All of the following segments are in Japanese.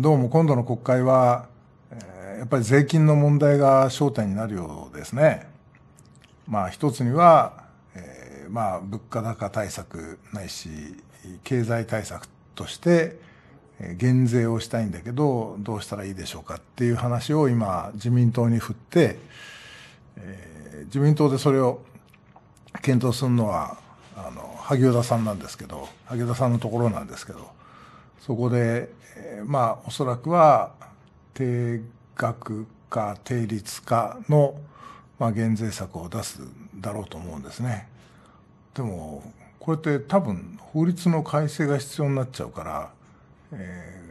どうも今度の国会は、えやっぱり税金の問題が焦点になるようですね。まあ一つには、えー、まあ物価高対策ないし、経済対策として、減税をしたいんだけど、どうしたらいいでしょうかっていう話を今、自民党に振って、えー、自民党でそれを検討するのは、あの、萩生田さんなんですけど、萩生田さんのところなんですけど、そこで、まあ、おそらくは、定額か定率かの、まあ、減税策を出すだろうと思うんですね。でも、これって多分、法律の改正が必要になっちゃうから、え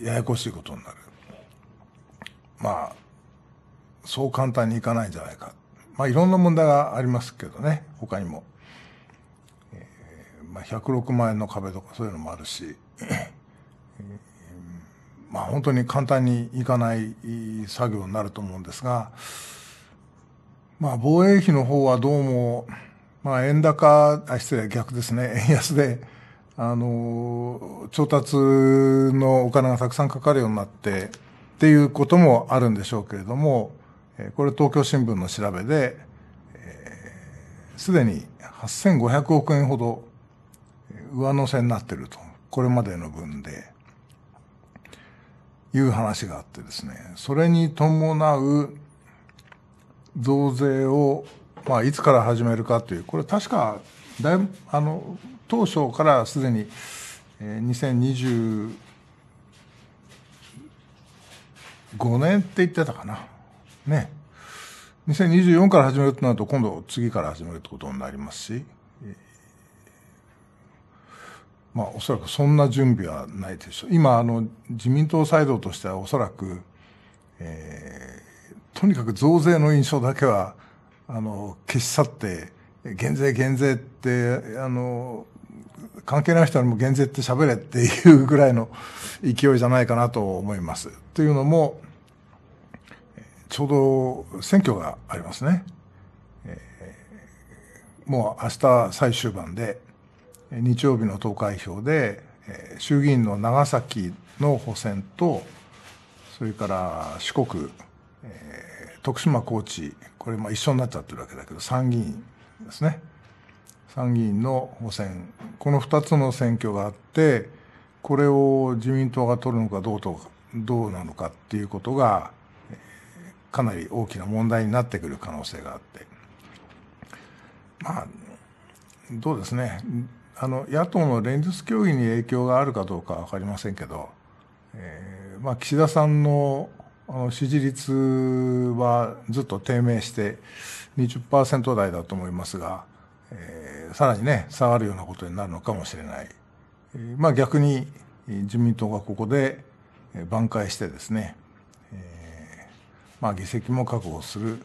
ー、ややこしいことになる。まあ、そう簡単にいかないんじゃないか。まあ、いろんな問題がありますけどね、他にも。まあ、106万円の壁とかそういうのもあるし、まあ、本当に簡単にいかない作業になると思うんですが、まあ、防衛費の方はどうも、まあ、円高、あ、失礼、逆ですね、円安で、あの、調達のお金がたくさんかかるようになって、っていうこともあるんでしょうけれども、これ東京新聞の調べで、す、えー、で、に8500億円ほど上乗せになってると。これまでの分で。いう話があってですね。それに伴う増税を、まあ、いつから始めるかという、これ確か、だいぶ、あの、当初からすでに、えー、2 0 2 5年って言ってたかな。ね。2024から始めるとなると、今度次から始めるってことになりますし、まあ、おそらくそんな準備はないでしょう。今、あの、自民党サイドとしてはおそらく、えー、とにかく増税の印象だけは、あの、消し去って、減税減税って、あの、関係ない人にも減税って喋れっていうぐらいの勢いじゃないかなと思います。というのも、ちょうど選挙がありますね。えー、もう明日最終盤で、日曜日の投開票で衆議院の長崎の補選とそれから四国、えー、徳島高知これも一緒になっちゃってるわけだけど参議院ですね参議院の補選この2つの選挙があってこれを自民党が取るのかどうとどうなのかっていうことがかなり大きな問題になってくる可能性があってまあどうですねあの野党の連立協議に影響があるかどうか分かりませんけど、えーまあ、岸田さんのあの支持率はずっと低迷して20%台だと思いますが、えー、さらにね下がるようなことになるのかもしれない、えー、まあ、逆に自民党がここで挽回してですね、えー、まあ、議席も確保する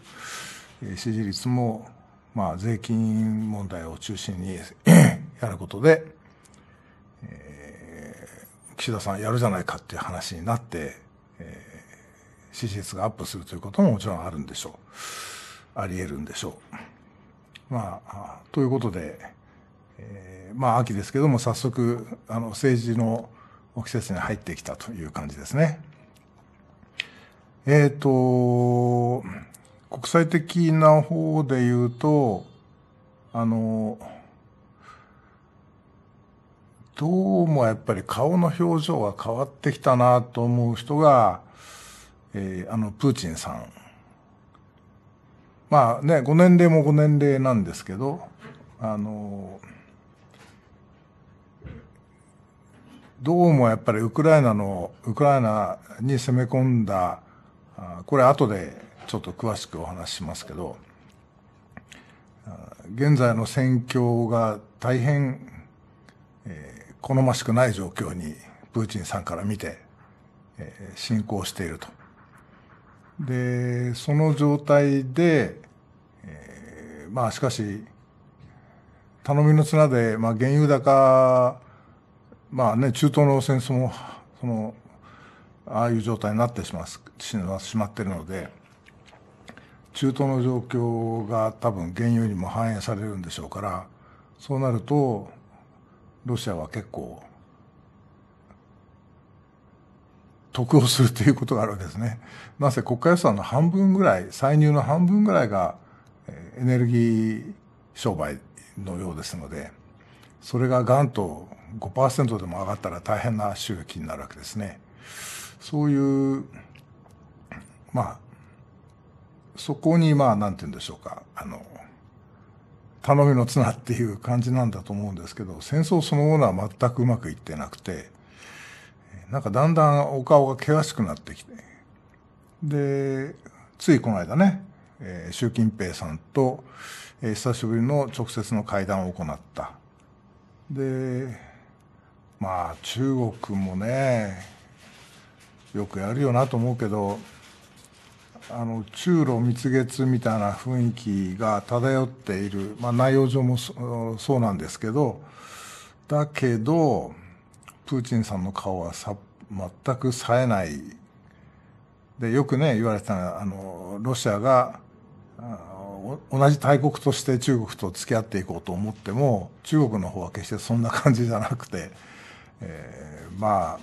支持率も、まあ、税金問題を中心にやることで、えー、岸田さんやるじゃないかっていう話になって、えー、支持率がアップするということももちろんあるんでしょう。あり得るんでしょう。まあ、ということで、えー、まあ秋ですけども早速あの政治の季節に入ってきたという感じですね。えっ、ー、と、国際的な方で言うと、あの、どうもやっぱり顔の表情が変わってきたなと思う人が、えー、あの、プーチンさん。まあね、ご年齢もご年齢なんですけど、あの、どうもやっぱりウクライナの、ウクライナに攻め込んだ、これ後でちょっと詳しくお話ししますけど、現在の戦況が大変、え好ましくない状況にプーチンさんから見て、えー、進行していると。で、その状態で、えー、まあしかし、頼みの綱で、まあ原油高、まあね、中東の戦争も、その、ああいう状態になってしましまってるので、中東の状況が多分原油にも反映されるんでしょうから、そうなると、ロシアは結構得をするということがあるわけですね。なぜ国家予算の半分ぐらい、歳入の半分ぐらいがエネルギー商売のようですので、それがガンと5%でも上がったら大変な収益になるわけですね。そういう、まあ、そこにまあ、なんて言うんでしょうか、あの、頼みの綱っていう感じなんだと思うんですけど、戦争そのものは全くうまくいってなくて、なんかだんだんお顔が険しくなってきて、で、ついこの間ね、えー、習近平さんと、えー、久しぶりの直接の会談を行った。で、まあ中国もね、よくやるよなと思うけど、あの中ロ蜜月みたいな雰囲気が漂っている、まあ、内容上もそうなんですけどだけどプーチンさんの顔はさ全く冴えないでよくね言われてたのはあのロシアが同じ大国として中国と付き合っていこうと思っても中国の方は決してそんな感じじゃなくて、えー、まあ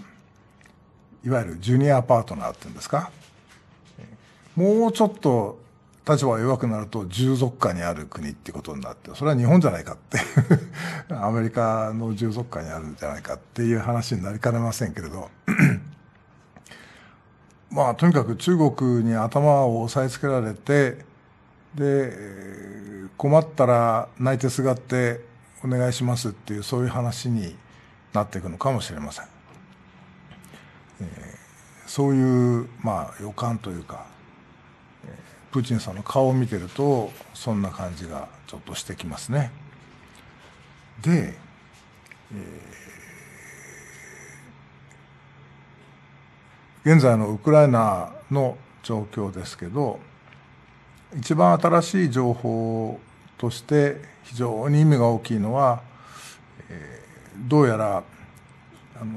いわゆるジュニアパートナーっていうんですかもうちょっと立場が弱くなると従属下にある国ってことになって、それは日本じゃないかって アメリカの従属下にあるんじゃないかっていう話になりかねませんけれど まあとにかく中国に頭を押さえつけられて、で、困ったら泣いてすがってお願いしますっていうそういう話になっていくのかもしれません。えー、そういう、まあ予感というか、プーチンさんの顔を見てるとそんな感じがちょっとしてきますね。で、えー、現在のウクライナの状況ですけど一番新しい情報として非常に意味が大きいのは、えー、どうやらあの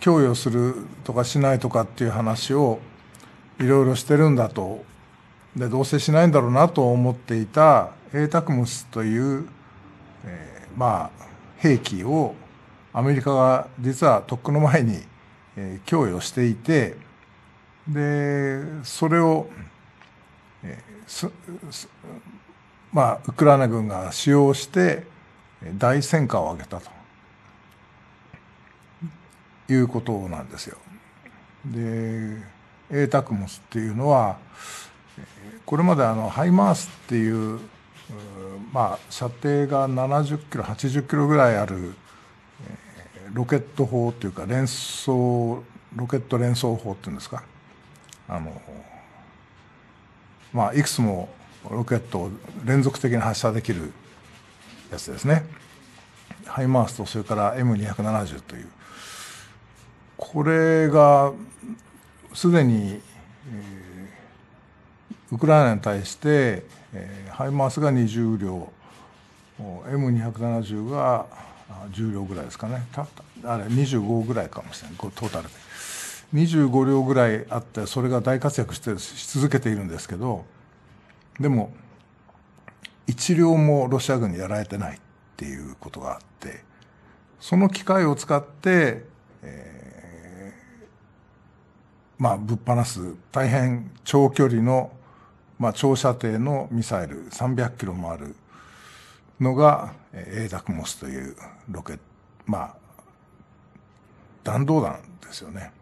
供与するとかしないとかっていう話をいろいろしてるんだとでどうせしないんだろうなと思っていた ATACMS という、えー、まあ兵器をアメリカが実はとっくの前に、えー、供与していてでそれを、えー、まあ、ウクライナ軍が使用して大戦果を上げたということなんですよ。で A タクモスっていうのはこれまであのハイマースっていうまあ射程が70キロ80キロぐらいあるロケット砲というか連装ロケット連装砲っていうんですかあのまあいくつもロケットを連続的に発射できるやつですねハイマースとそれから M270 というこれがすでに、ウクライナに対して、えー、ハイマースが20両 M270 が10両ぐらいですかねたあれ25ぐらいかもしれないトータルで25両ぐらいあってそれが大活躍してし続けているんですけどでも1両もロシア軍にやられてないっていうことがあってその機械を使って、えーまあ、ぶっ放す大変長距離の、まあ、長射程のミサイル300キロもあるのが a d a c m o というロケット、まあ、弾道弾ですよね。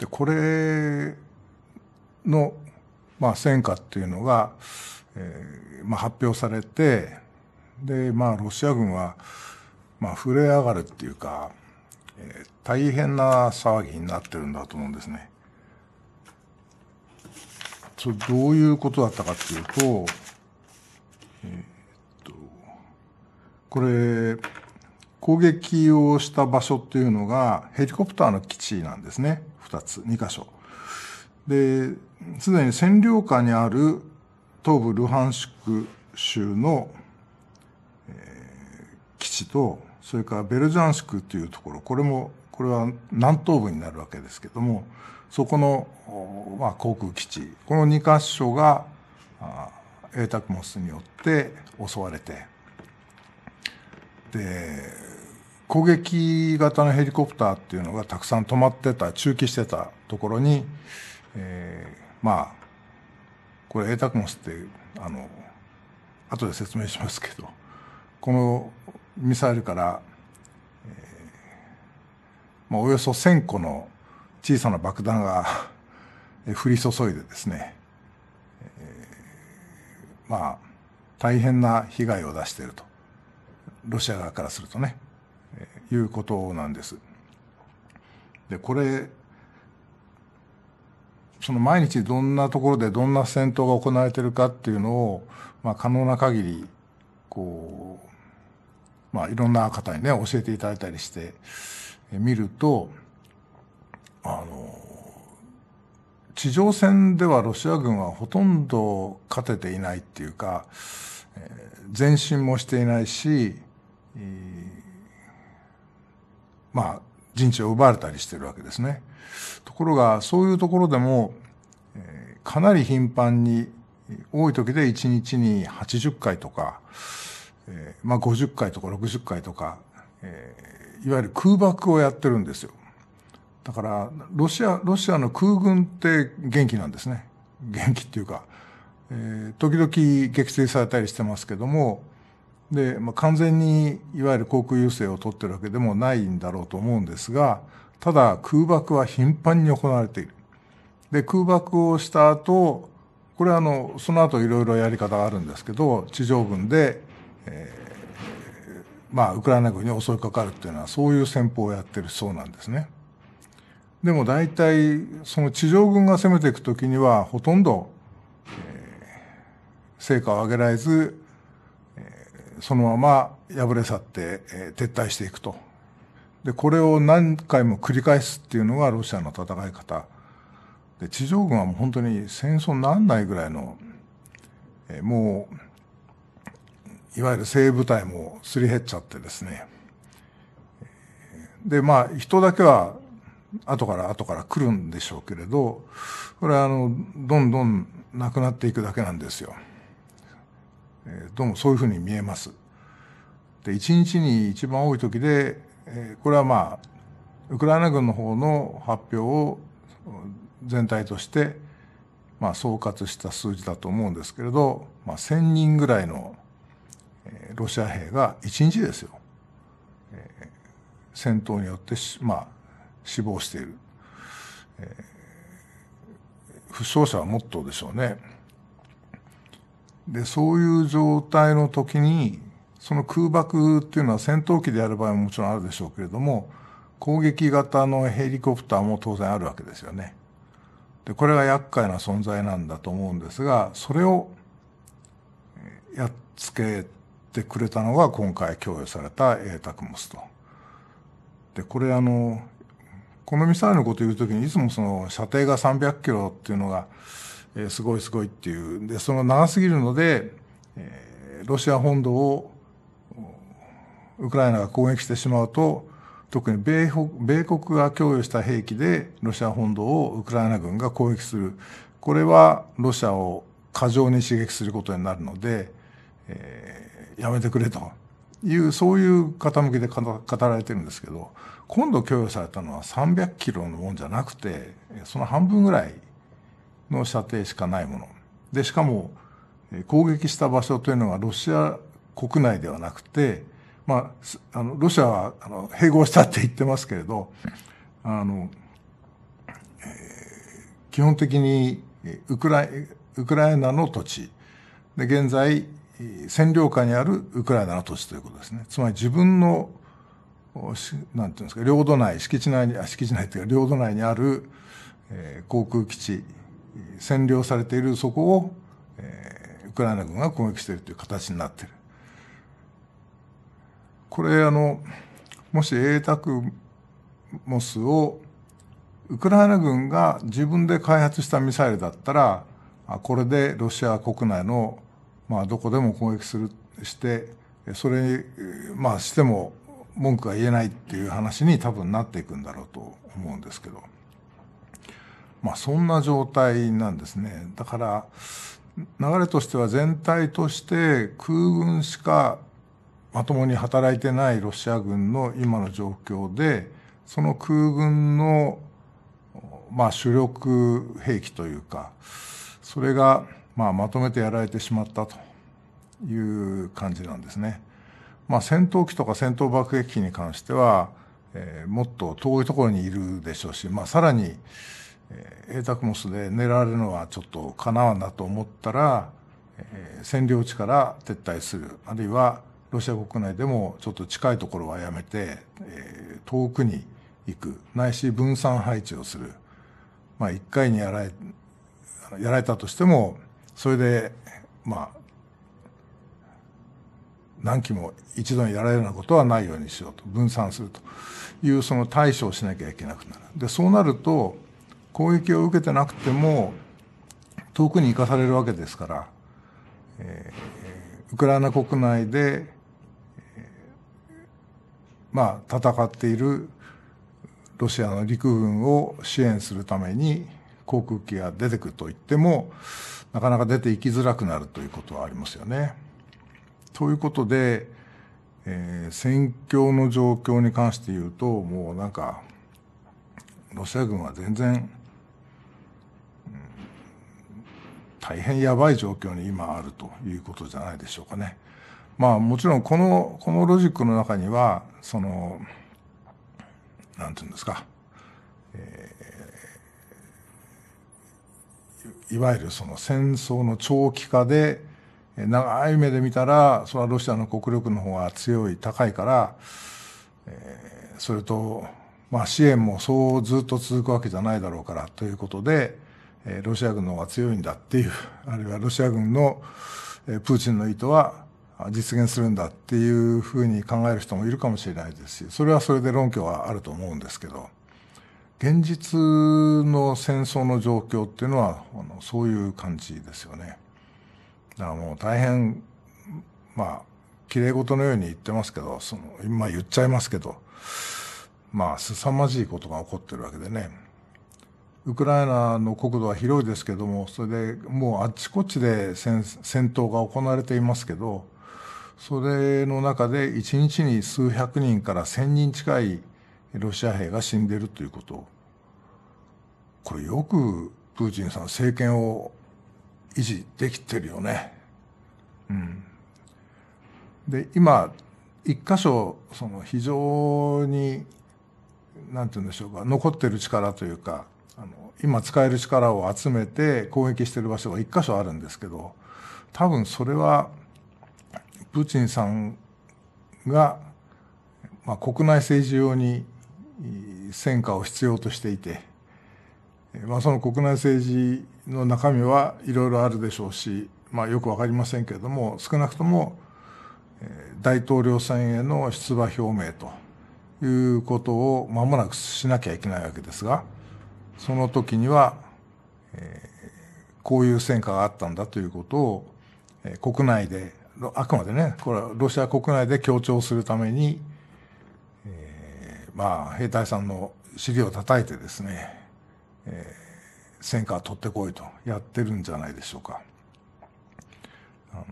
でこれの、まあ、戦果っていうのが、えーまあ、発表されてで、まあ、ロシア軍は、まあ、震え上がるっていうかえー、大変な騒ぎになってるんだと思うんですね。それどういうことだったかっていうと、えー、っと、これ、攻撃をした場所っていうのがヘリコプターの基地なんですね。2つ、2箇所。で、すでに占領下にある東部ルハンシク州の、えー、基地と、それからベルジャンシクというところ、これも、これは南東部になるわけですけども、そこの、まあ、航空基地、この2か所が、エータクモスによって襲われて、で、攻撃型のヘリコプターっていうのがたくさん止まってた、駐機してたところに、えー、まあ、これエータクモスって、あの、後で説明しますけど、このミサイルから、えーまあ、およそ1000個の小さな爆弾が 降り注いでですね、えー、まあ大変な被害を出しているとロシア側からするとね、えー、いうことなんです。でこれその毎日どんなところでどんな戦闘が行われているかっていうのを、まあ、可能な限りこうまあ、いろんな方にね、教えていただいたりして見ると、あの、地上戦ではロシア軍はほとんど勝てていないっていうか、前進もしていないし、まあ、陣地を奪われたりしてるわけですね。ところが、そういうところでも、かなり頻繁に、多い時で1日に80回とか、えー、まあ50回とか60回とか、えー、いわゆる空爆をやってるんですよ。だから、ロシア、ロシアの空軍って元気なんですね。元気っていうか、えー、時々撃墜されたりしてますけども、で、まあ、完全にいわゆる航空優勢を取ってるわけでもないんだろうと思うんですが、ただ空爆は頻繁に行われている。で、空爆をした後、これはあの、その後いろいろやり方があるんですけど、地上軍で、えー、まあ、ウクライナ軍に襲いかかるっていうのは、そういう戦法をやってるそうなんですね。でも大体、その地上軍が攻めていくときには、ほとんど、えー、成果を上げられず、えー、そのまま敗れ去って、えー、撤退していくと。で、これを何回も繰り返すっていうのがロシアの戦い方。で、地上軍はもう本当に戦争にならないぐらいの、えー、もう、いわゆる精鋭部隊もすり減っちゃってですね。で、まあ、人だけは後から後から来るんでしょうけれど、これはあの、どんどんなくなっていくだけなんですよ。えー、どうもそういうふうに見えます。で、一日に一番多い時で、えー、これはまあ、ウクライナ軍の方の発表を全体として、まあ、総括した数字だと思うんですけれど、まあ、1,000人ぐらいのロシア兵が1日ですよ、えー、戦闘によってまあ、死亡している、えー、負傷者はもっとでしょうねでそういう状態の時にその空爆っていうのは戦闘機でやる場合ももちろんあるでしょうけれども攻撃型のヘリコプターも当然あるわけですよね。でこれが厄介な存在なんだと思うんですがそれをやっつけってくれたのが今回供与された ATACMS と。で、これあの、このミサイルのこと言うときにいつもその射程が300キロっていうのが、えー、すごいすごいっていう。で、その長すぎるので、えー、ロシア本土をウクライナが攻撃してしまうと、特に米米国が供与した兵器でロシア本土をウクライナ軍が攻撃する。これはロシアを過剰に刺激することになるので、えーやめてくれという、そういう傾きで語られてるんですけど、今度供与されたのは300キロのものじゃなくて、その半分ぐらいの射程しかないもの。で、しかも、攻撃した場所というのはロシア国内ではなくて、まあ、あのロシアはあの併合したって言ってますけれど、あの、えー、基本的にウクライウクライナの土地で現在占領下にあるウクライナの都市ということですね。つまり自分の、なんていうんですか、領土内、敷地内に、あ敷地内というか領土内にある、えー、航空基地、占領されているそこを、えー、ウクライナ軍が攻撃しているという形になっている。これ、あの、もし A タクモスを、ウクライナ軍が自分で開発したミサイルだったら、これでロシア国内のまあ、どこでも攻撃するしてそれまあしても文句は言えないっていう話に多分なっていくんだろうと思うんですけど、まあ、そんな状態なんですねだから流れとしては全体として空軍しかまともに働いてないロシア軍の今の状況でその空軍のまあ主力兵器というかそれがまあ、まとめてやられてしまったという感じなんですね。まあ、戦闘機とか戦闘爆撃機に関しては、えー、もっと遠いところにいるでしょうし、まあ、さらに、えー、エータクモスで狙われるのはちょっとかなわんなと思ったら、えー、占領地から撤退するあるいはロシア国内でもちょっと近いところはやめて、えー、遠くに行くないし分散配置をする、まあ、1回にやられやられたとしてもそれでまあ何期も一度にやられるようなことはないようにしようと分散するというその対処をしなきゃいけなくなるでそうなると攻撃を受けてなくても遠くに行かされるわけですから、えー、ウクライナ国内で、まあ戦っているロシアの陸軍を支援するために航空機が出てくると言ってもなかなか出ていきづらくなるということはありますよね。ということで、えー、戦況の状況に関して言うと、もうなんか、ロシア軍は全然、うん、大変やばい状況に今あるということじゃないでしょうかね。まあもちろんこの、このロジックの中には、その、何て言うんですか、えーいわゆるその戦争の長期化で長い目で見たらそれはロシアの国力の方が強い高いから、えー、それと、まあ、支援もそうずっと続くわけじゃないだろうからということで、えー、ロシア軍の方が強いんだっていう あるいはロシア軍の、えー、プーチンの意図は実現するんだっていうふうに考える人もいるかもしれないですしそれはそれで論拠はあると思うんですけど。現実の戦争の状況っていうのはあのそういう感じですよね。だからもう大変まあきれい事のように言ってますけどその今言っちゃいますけどまあ凄まじいことが起こってるわけでね。ウクライナの国土は広いですけども、それでもうあっちこっちで戦闘が行われていますけど、それの中で一日に数百人から1000人近いロシア兵が死んでるということこれよくプーチンさん政権を維持できてるよね。うん、で今一箇所その非常になんて言うんでしょうか残ってる力というかあの今使える力を集めて攻撃してる場所が一箇所あるんですけど多分それはプーチンさんが、まあ、国内政治用に戦果を必要としていて、まあ、その国内政治の中身はいろいろあるでしょうし、まあ、よく分かりませんけれども少なくとも大統領選への出馬表明ということを間もなくしなきゃいけないわけですがその時には、えこういう戦果があったんだということを国内であくまでねこれはロシア国内で強調するためにまあ、兵隊さんの尻を叩いてですね、えー、戦果取ってこいとやってるんじゃないでしょうか。あの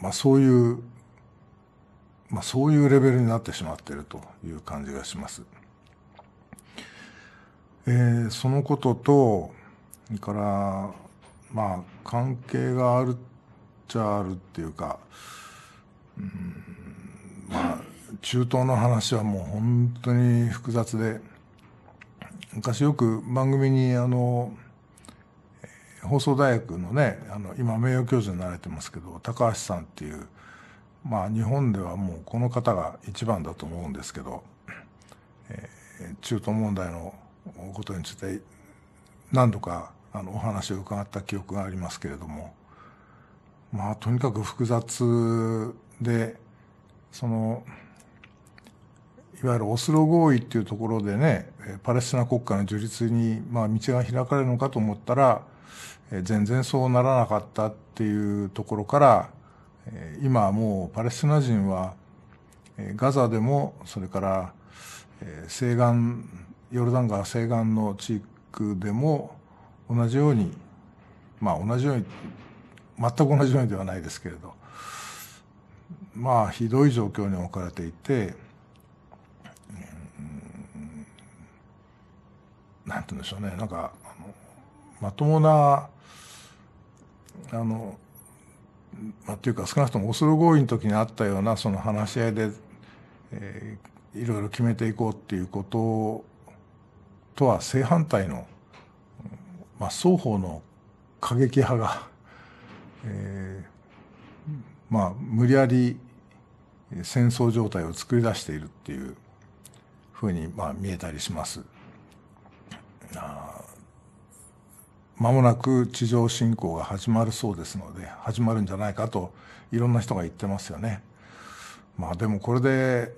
まあ、そういう、まあ、そういうレベルになってしまってるという感じがします。えー、そのことと、それから、まあ、関係があるっちゃあるっていうか、うん、まあ、中東の話はもう本当に複雑で昔よく番組にあの放送大学のねあの今名誉教授になられてますけど高橋さんっていうまあ日本ではもうこの方が一番だと思うんですけど、えー、中東問題のことについて何度かあのお話を伺った記憶がありますけれどもまあとにかく複雑でそのいわゆるオスロ合意っていうところでね、パレスチナ国家の樹立に、まあ、道が開かれるのかと思ったら、全然そうならなかったっていうところから、今もうパレスチナ人は、ガザでも、それから、西岸、ヨルダン川西岸の地区でも、同じように、まあ同じように、全く同じようにではないですけれど、まあひどい状況に置かれていて、なんて言うんでしょうね、なんか、あのまともな、あの、まあ、っていうか少なくともオスロ合意の時にあったようなその話し合いで、えー、いろいろ決めていこうっていうこととは正反対の、まあ、双方の過激派が、えー、まあ無理やり戦争状態を作り出しているっていうふうにまあ見えたりします。まもなく地上侵攻が始まるそうですので、始まるんじゃないかといろんな人が言ってますよね。まあでもこれで、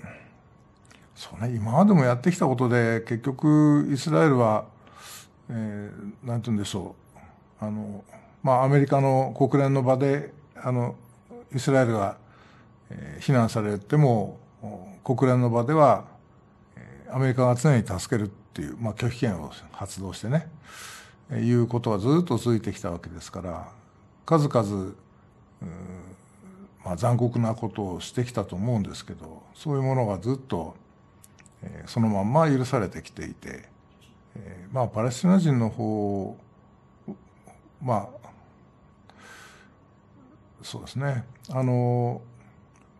そうね、今までもやってきたことで、結局イスラエルは、えー、なんて言うんでしょう、あの、まあアメリカの国連の場で、あの、イスラエルが、えー、非難されても、国連の場では、アメリカが常に助けるっていう、まあ、拒否権を発動してね、いうことはずっと続いてきたわけですから、数々、まあ、残酷なことをしてきたと思うんですけど、そういうものがずっと、えー、そのまんま許されてきていて、えー、まあ、パレスチナ人の方、まあ、そうですね、あの、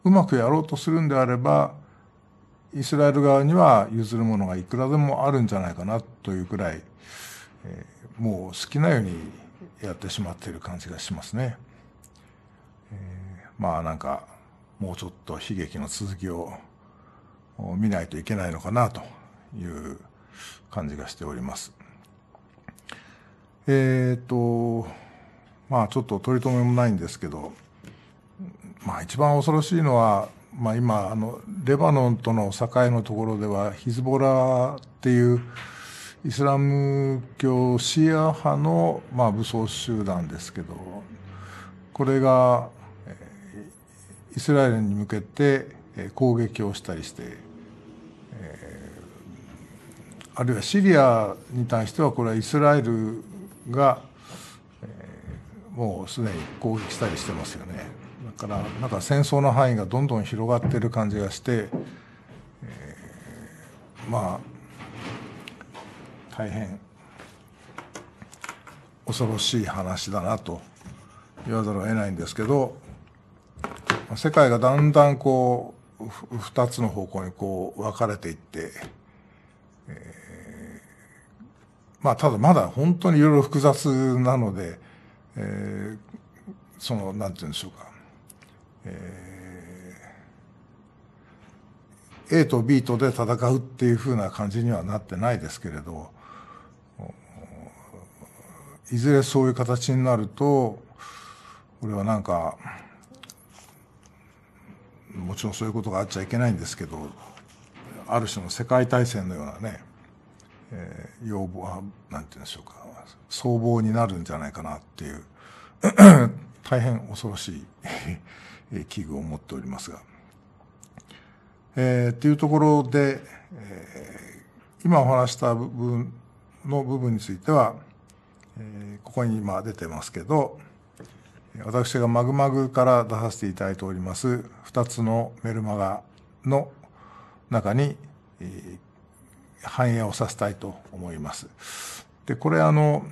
うまくやろうとするんであれば、イスラエル側には譲るものがいくらでもあるんじゃないかなというくらい、えー、もう好きなようにやってしまっている感じがしますね。えー、まあなんかもうちょっと悲劇の続きを見ないといけないのかなという感じがしております。えっ、と、まあちょっと取り留めもないんですけど、まあ一番恐ろしいのは、まあ、今あのレバノンとの境のところではヒズボラっていうイスラム教シーア派の、まあ、武装集団ですけどこれがイスラエルに向けて攻撃をしたりして、えー、あるいはシリアに対してはこれはイスラエルが、えー、もうすでに攻撃したりしてますよね。からなんか戦争の範囲がどんどん広がってる感じがして、えー、まあ大変恐ろしい話だなと言わざるを得ないんですけど世界がだんだんこう2つの方向にこう分かれていって、えー、まあただまだ本当にいろいろ複雑なので、えー、そのなんて言うんでしょうかえー、A と B とで戦うっていうふうな感じにはなってないですけれどいずれそういう形になると俺はなんかもちろんそういうことがあっちゃいけないんですけどある種の世界大戦のようなね、えー、要望は何て言うんでしょうか相棒になるんじゃないかなっていう 大変恐ろしいえ器具を持っておりますが。えー、っていうところで、えー、今お話した部分の部分については、えー、ここに今出てますけど、私がマグマグから出させていただいております2つのメルマガの中に、えー、反映をさせたいと思います。で、これあの、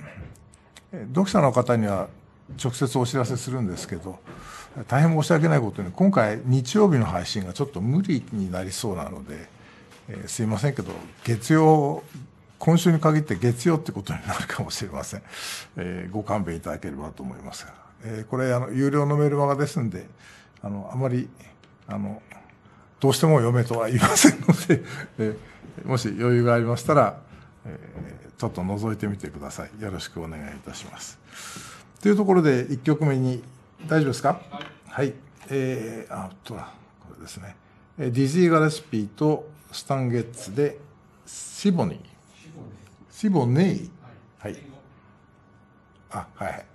読者の方には直接お知らせするんですけど大変申し訳ないことに今回日曜日の配信がちょっと無理になりそうなので、えー、すいませんけど月曜今週に限って月曜ってことになるかもしれません、えー、ご勘弁いただければと思いますが、えー、これあの有料のメールマガですんであのあまりあのどうしても読めとは言いませんので、えー、もし余裕がありましたら、えー、ちょっと覗いてみてくださいよろしくお願いいたします。というところで1曲目に大丈夫ですかはい、はい、えー、あとはこれですねディジー・ガレシピーとスタン・ゲッツでシボニーシボネイはい、はい、あはいはい